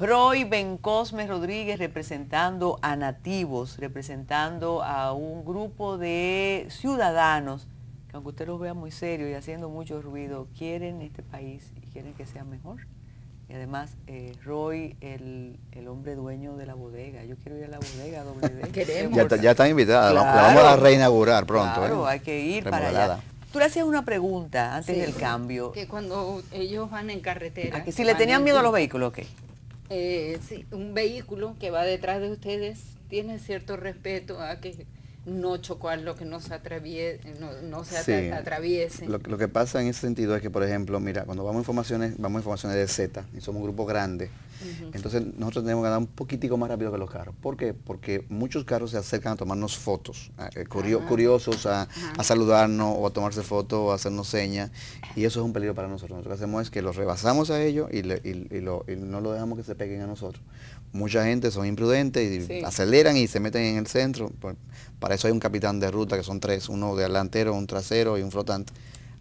Roy Bencosme Rodríguez representando a nativos, representando a un grupo de ciudadanos que aunque usted los vea muy serio y haciendo mucho ruido, quieren este país y quieren que sea mejor. Y además, eh, Roy, el, hombre dueño de la bodega. Yo quiero ir a la bodega Queremos. Ya, ya están invitadas, vamos a reinaugurar pronto. Claro, ¿eh? hay que ir para allá. Tú le hacías una pregunta antes del cambio. Que cuando ellos van en carretera. que si le tenían miedo a los vehículos, ok. Eh, un vehículo que va detrás de ustedes tiene cierto respeto a que no chocar lo que no se, atraviesen. no, Lo, que pasa en ese sentido es que, por ejemplo, mira, cuando vamos a informaciones, vamos a informaciones de Z, y somos un grupo grande, entonces nosotros tenemos que andar un poquitico más rápido que los carros. ¿Por qué? Porque muchos carros se acercan a tomarnos fotos, eh, ah. curiosos a, saludarnos o a tomarse fotos o a hacernos señas, y eso es un peligro para nosotros. Nosotros lo que hacemos es que los rebasamos a ellos y, y no lo dejamos que se peguen a nosotros mucha gente son imprudentes y aceleran y se meten en el centro. Para eso hay un capitán de ruta, que son tres, uno de delantero, un trasero y un flotante.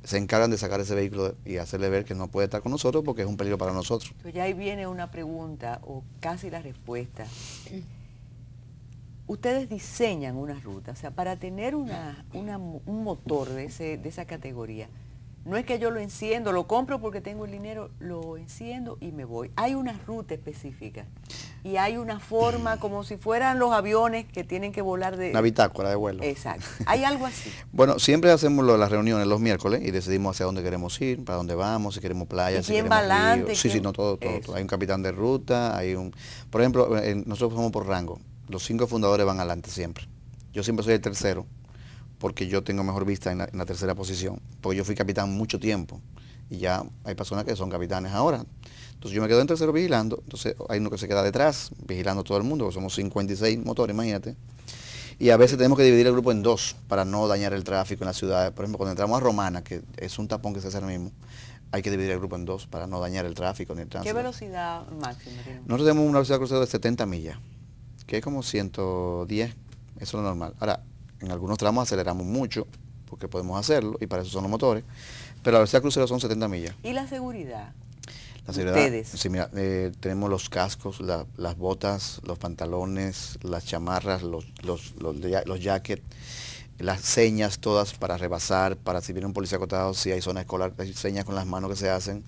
Se encargan de sacar ese vehículo y hacerle ver que no puede estar con nosotros porque es un peligro para nosotros. ya ahí viene una pregunta o casi la respuesta. Ustedes diseñan una ruta, o sea, para tener un motor de esa categoría, no es que yo lo enciendo, lo compro porque tengo el dinero, lo enciendo y me voy. Hay una ruta específica y hay una forma mm. como si fueran los aviones que tienen que volar de... Una bitácora de vuelo. Exacto. Hay algo así. bueno, siempre hacemos las reuniones los miércoles y decidimos hacia dónde queremos ir, para dónde vamos, si queremos playa, si queremos Sí, sí, no todo, todo, Hay un capitán de ruta, hay un... Por ejemplo, eh, nosotros somos por rango. Los cinco fundadores van adelante siempre. Yo siempre soy el tercero porque yo tengo mejor vista en la, tercera posición, porque yo fui capitán mucho tiempo y ya hay personas que son capitanes ahora. Entonces yo me quedo en tercero vigilando, entonces hay uno que se queda detrás, vigilando todo el mundo, porque somos 56 motores, imagínate. Y a veces tenemos que dividir el grupo en dos para no dañar el tráfico en la ciudad Por ejemplo, cuando entramos a Romana, que es un tapón que se hace ahora mismo, hay que dividir el grupo en dos para no dañar el tráfico ni el tránsito. ¿Qué velocidad máxima? Nosotros tenemos una velocidad de crucero de 70 millas, que es como 110, eso es lo normal. Ahora, en algunos tramos aceleramos mucho, porque podemos hacerlo, y para eso son los motores. Pero la velocidad crucero son 70 millas. ¿Y la seguridad? La seguridad, Ustedes. Sí, mira, eh, tenemos los cascos, las botas, los pantalones, las chamarras, los, los, los, los jackets las señas todas para rebasar, para si viene un policía acotado, si hay zona escolar, hay señas con las manos que se hacen.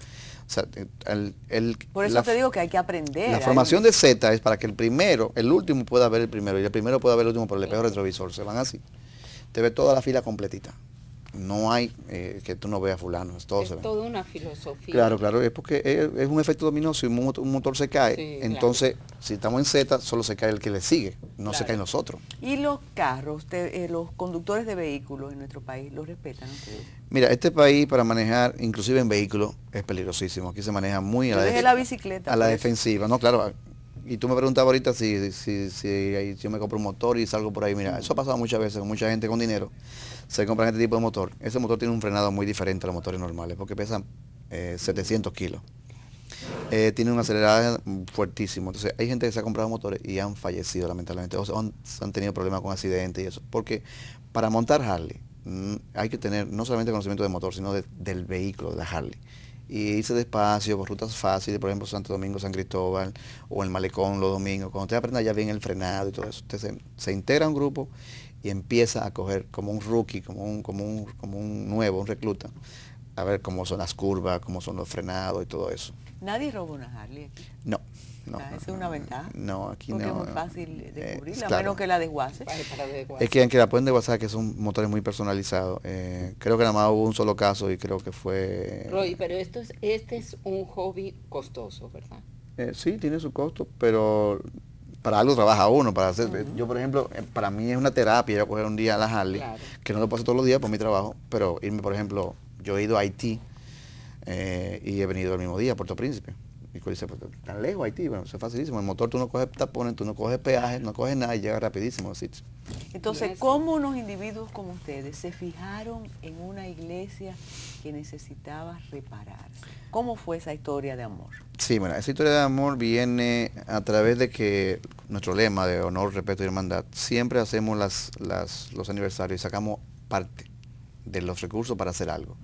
el, Por eso te digo que hay que aprender. La formación de Z es para que el primero, el último pueda ver el primero y el primero pueda ver el último por el peor retrovisor. Se van así. Te ve toda la fila completita no hay eh, que tú no veas fulano, es todo una filosofía. Claro, claro, es porque es, un efecto dominó, si un, motor, se cae, entonces si estamos en Z, solo se cae el que le sigue, no se cae nosotros. ¿Y los carros, eh, los conductores de vehículos en nuestro país, los respetan Mira, este país para manejar, inclusive en vehículos, es peligrosísimo, aquí se maneja muy a la, A la pues. defensiva, no, claro, y tú me preguntabas ahorita si, si, si, yo me compro un motor y salgo por ahí, mira, eso ha pasado muchas veces con mucha gente con dinero se compran este tipo de motor. Ese motor tiene un frenado muy diferente a los motores normales porque pesan 700 eh, kilos. Eh, tiene un acelerado fuertísimo. Entonces hay gente que se ha comprado motores y han fallecido lamentablemente. O se han, tenido problemas con accidentes y eso. Porque para montar Harley mm, hay que tener no solamente conocimiento de motor, sino del vehículo, de la Harley. Y irse despacio, por rutas fáciles, por ejemplo Santo Domingo, San Cristóbal o el Malecón los domingos. Cuando usted aprenda ya bien el frenado y todo eso, usted se, integra un grupo y empieza a coger como un rookie, como un, como un, como un nuevo, un recluta, a ver cómo son las curvas, cómo son los frenados y todo eso. ¿Nadie robó una Harley aquí? No. Ah, no, es una ventaja? No, aquí no. Porque es muy fácil de eh, a menos que la desguace. Es que aunque la pueden desguazar, que es un motor muy personalizado. Eh, creo que nada más hubo un solo caso y creo que fue... Roy, pero esto es, este es un hobby costoso, ¿verdad? Eh, sí, tiene su costo, pero para algo trabaja uno, para hacer, eh, yo por ejemplo, eh, para mí es una terapia, yo coger un día a la Harley, que no lo paso todos los días por mi trabajo, pero irme por ejemplo, yo he ido a Haití eh, y he venido el mismo día a Puerto Príncipe. Y cuando dice, pues, tan lejos Haití, bueno, es facilísimo. El motor tú no coges tapones, tú no coges peajes, no coges nada y llega rapidísimo Entonces, ¿cómo unos individuos como ustedes se fijaron en una iglesia que necesitaba repararse? ¿Cómo fue esa historia de amor? Sí, bueno, esa historia de amor viene a través de que nuestro lema de honor, respeto y hermandad, siempre hacemos las, los aniversarios y sacamos parte de los recursos para hacer algo.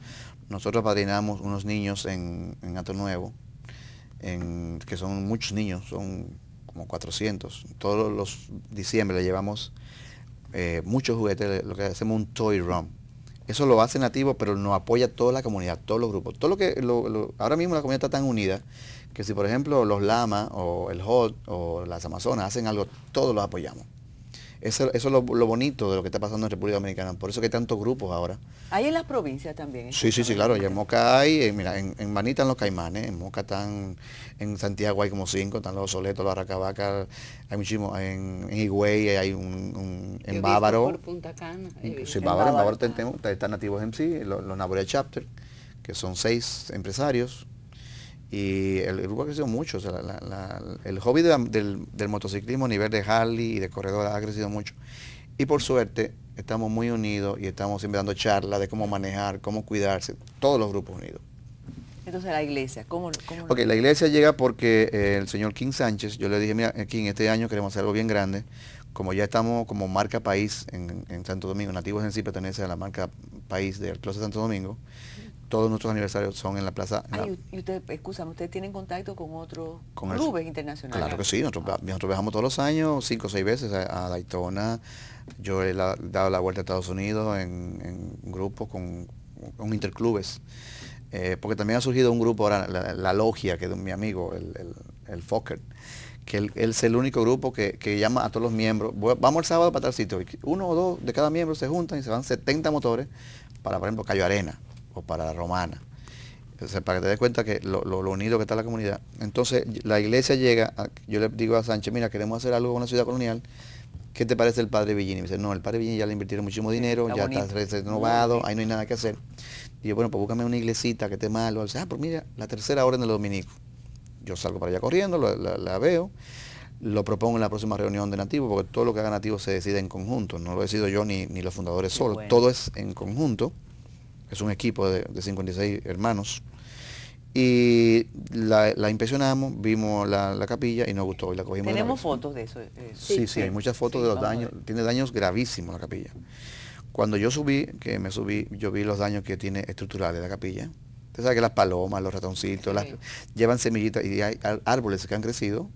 Nosotros padrinamos unos niños en, en Ato Nuevo, que son muchos niños, son como 400. Todos los diciembre le llevamos eh, muchos juguetes, lo que hacemos un toy run. Eso lo hace nativo, pero nos apoya toda la comunidad, todos los grupos. Todo lo que ahora mismo la comunidad está tan unida que si por ejemplo los lamas o el hot o las amazonas hacen algo, todos los apoyamos. Eso, es lo, bonito de lo que está pasando en República Dominicana. Por eso que hay tantos grupos ahora. ¿Hay en las provincias también? Sí, sí, sí, claro. en Moca hay, eh, mira, en, Manita en los Caimanes, en Moca están, en Santiago hay como cinco, están los Soletos, los Arracabacas, hay muchísimos en, Higüey hay un, en Bávaro. Por Punta En, sí, Bávaro, en Bávaro, están nativos en los, los Chapter, que son seis empresarios y el, grupo ha crecido mucho. el hobby del, del, motociclismo a nivel de Harley y de corredor ha crecido mucho. Y por suerte, estamos muy unidos y estamos siempre dando charlas de cómo manejar, cómo cuidarse, todos los grupos unidos. Entonces la iglesia, ¿cómo, cómo Ok, la iglesia llega porque eh, el señor King Sánchez, yo le dije, mira, eh, King, este año queremos hacer algo bien grande. Como ya estamos como marca país en, en Santo Domingo, nativos en sí pertenece a la marca país del Closet Santo Domingo, todos nuestros aniversarios son en la plaza. y ustedes excusame, ¿ustedes tienen contacto con otros clubes internacionales? Claro que sí, nosotros, viajamos todos los años, cinco o seis veces a, Daytona. Yo he dado la vuelta a Estados Unidos en, grupos con, interclubes. Eh, porque también ha surgido un grupo ahora, la, logia, que es de mi amigo, el, el, Fokker, que él, es el único grupo que, que, llama a todos los miembros. Vamos el sábado para tal sitio. Uno o dos de cada miembro se juntan y se van 70 motores para, por ejemplo, Cayo Arena o para la romana. O sea, para que te des cuenta que lo, unido que está la comunidad. Entonces, la iglesia llega, yo le digo a Sánchez, mira, queremos hacer algo con la ciudad colonial. ¿Qué te parece el padre Villini? Me dice, no, el padre Villini ya le invirtieron muchísimo dinero, ya está renovado, ahí no hay nada que hacer. Y yo, bueno, pues búscame una iglesita que esté malo. ah, pues mira, la tercera orden de los dominicos. Yo salgo para allá corriendo, la, veo, lo propongo en la próxima reunión de nativos, porque todo lo que haga nativo se decide en conjunto. No lo decido yo ni, ni los fundadores solo, solos, todo es en conjunto es un equipo de, 56 hermanos. Y la, impresionamos, vimos la, capilla y nos gustó y la cogimos. Tenemos fotos de eso. Eh, eh, sí, sí, hay muchas fotos de los daños. Tiene daños gravísimos la capilla. Cuando yo subí, que me subí, yo vi los daños que tiene estructurales la capilla. Usted sabe que las palomas, los ratoncitos, llevan semillitas y hay árboles que han crecido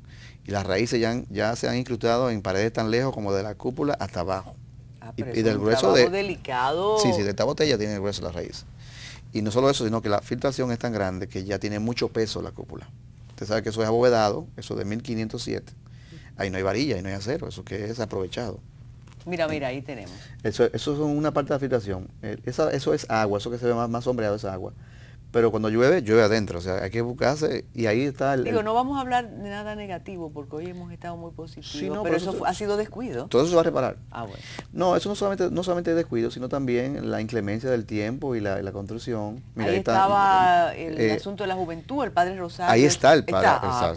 y las raíces ya se han incrustado en paredes tan lejos como de la cúpula hasta abajo. Ah, y, del grueso de... delicado. Sí, sí, de esta botella tiene el grueso la raíz. Y no solo eso, sino que la filtración es tan grande que ya tiene mucho peso la cúpula. Usted sabe que eso es abovedado, eso de 1507. Ahí no hay varilla, y no hay acero, eso que es aprovechado. Mira, mira, ahí tenemos. Eso, eso es una parte de la filtración. Eh, eso es agua, eso que se ve más, más sombreado es agua pero cuando llueve, llueve adentro, o sea, hay que buscarse y ahí está el... Digo, no vamos a hablar de nada negativo porque hoy hemos estado muy positivos, pero, eso, ha sido descuido. Todo eso se va a reparar. Ah, bueno. No, eso no solamente, no solamente es descuido, sino también la inclemencia del tiempo y la, construcción. ahí, estaba el, eh, asunto de la juventud, el padre Rosario. Ahí está el padre, ah,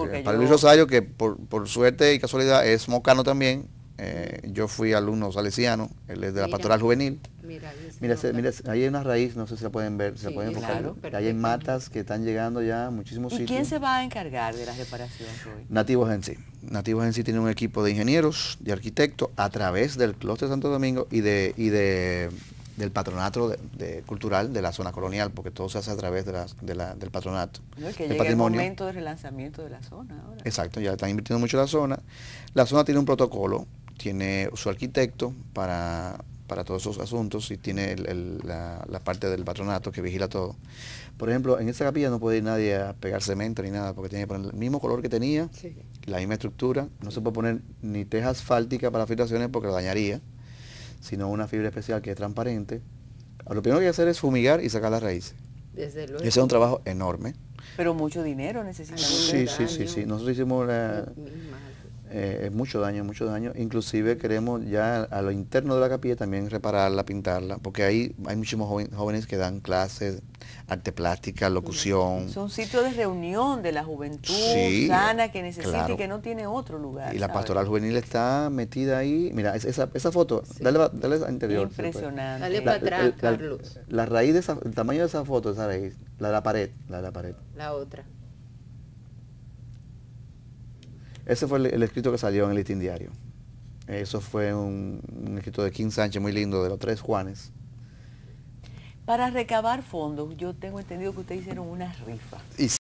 Rosario, que por, por suerte y casualidad es mocano también, eh, yo fui alumno salesiano, él es de la pastoral juvenil. Mira, mira, ahí hay una raíz, no sé si la pueden ver, se ahí hay matas que están llegando ya a muchísimos ¿Y quién se va a encargar de la reparaciones Nativos en sí. Nativos en sí tiene un equipo de ingenieros, de arquitectos, a través del de Santo Domingo y de, y de del patronato cultural de la zona colonial, porque todo se hace a través de, la, del patronato. que el patrimonio. el momento de relanzamiento de la zona ahora. Exacto, ya están invirtiendo mucho en la zona. La zona tiene un protocolo tiene su arquitecto para, todos esos asuntos y tiene la, parte del patronato que vigila todo. Por ejemplo, en esta capilla no puede ir nadie a pegar cemento ni nada, porque tiene que poner el mismo color que tenía, la misma estructura, no se puede poner ni teja asfáltica para filtraciones porque lo dañaría, sino una fibra especial que es transparente. Lo primero que hay que hacer es fumigar y sacar las raíces. Ese es un trabajo enorme. Pero mucho dinero necesitamos Sí, sí, sí, sí. Nosotros hicimos la, eh, es mucho daño, mucho daño. Inclusive queremos ya a lo interno de la capilla también repararla, pintarla, porque ahí hay muchísimos jóvenes que dan clases, arte plástica, locución. un sitio de reunión de la juventud sana que necesita y que no tiene otro lugar. Y la pastoral juvenil está metida ahí. Mira, esa, esa foto, dale, dale a interior. Impresionante. Dale para atrás, Carlos. La, raíz de esa, el tamaño de esa foto, esa raíz, la de la pared, la de la pared. La otra. Ese fue el, escrito que salió en el listín diario. Eso fue un, escrito de King Sánchez muy lindo, de los tres Juanes. Para recabar fondos, yo tengo entendido que ustedes hicieron una rifa.